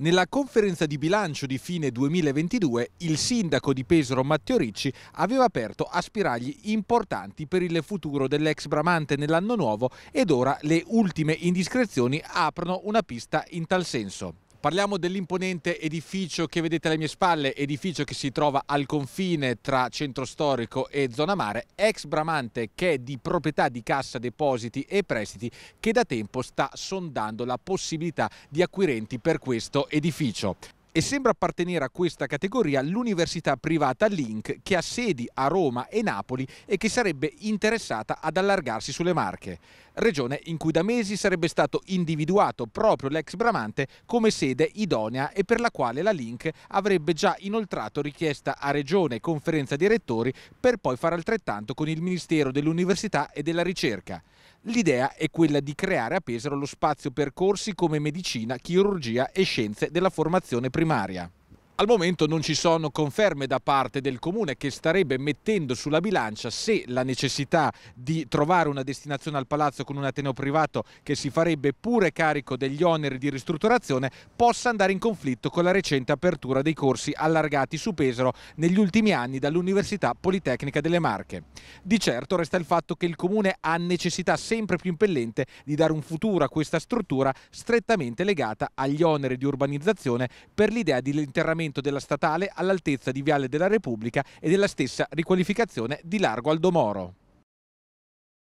Nella conferenza di bilancio di fine 2022 il sindaco di Pesaro Matteo Ricci aveva aperto aspiragli importanti per il futuro dell'ex Bramante nell'anno nuovo ed ora le ultime indiscrezioni aprono una pista in tal senso. Parliamo dell'imponente edificio che vedete alle mie spalle, edificio che si trova al confine tra centro storico e zona mare, ex Bramante che è di proprietà di Cassa Depositi e Prestiti che da tempo sta sondando la possibilità di acquirenti per questo edificio e sembra appartenere a questa categoria l'università privata Link che ha sedi a Roma e Napoli e che sarebbe interessata ad allargarsi sulle Marche, regione in cui da mesi sarebbe stato individuato proprio l'ex Bramante come sede idonea e per la quale la Link avrebbe già inoltrato richiesta a regione e conferenza direttori per poi fare altrettanto con il Ministero dell'Università e della Ricerca. L'idea è quella di creare a Pesaro lo spazio per corsi come medicina, chirurgia e scienze della formazione primaria. Al momento non ci sono conferme da parte del Comune che starebbe mettendo sulla bilancia se la necessità di trovare una destinazione al palazzo con un ateneo privato che si farebbe pure carico degli oneri di ristrutturazione possa andare in conflitto con la recente apertura dei corsi allargati su Pesaro negli ultimi anni dall'Università Politecnica delle Marche. Di certo resta il fatto che il Comune ha necessità sempre più impellente di dare un futuro a questa struttura strettamente legata agli oneri di urbanizzazione per l'idea di interramento all'ampliamento della statale all'altezza di Viale della Repubblica e della stessa riqualificazione di Largo Aldomoro.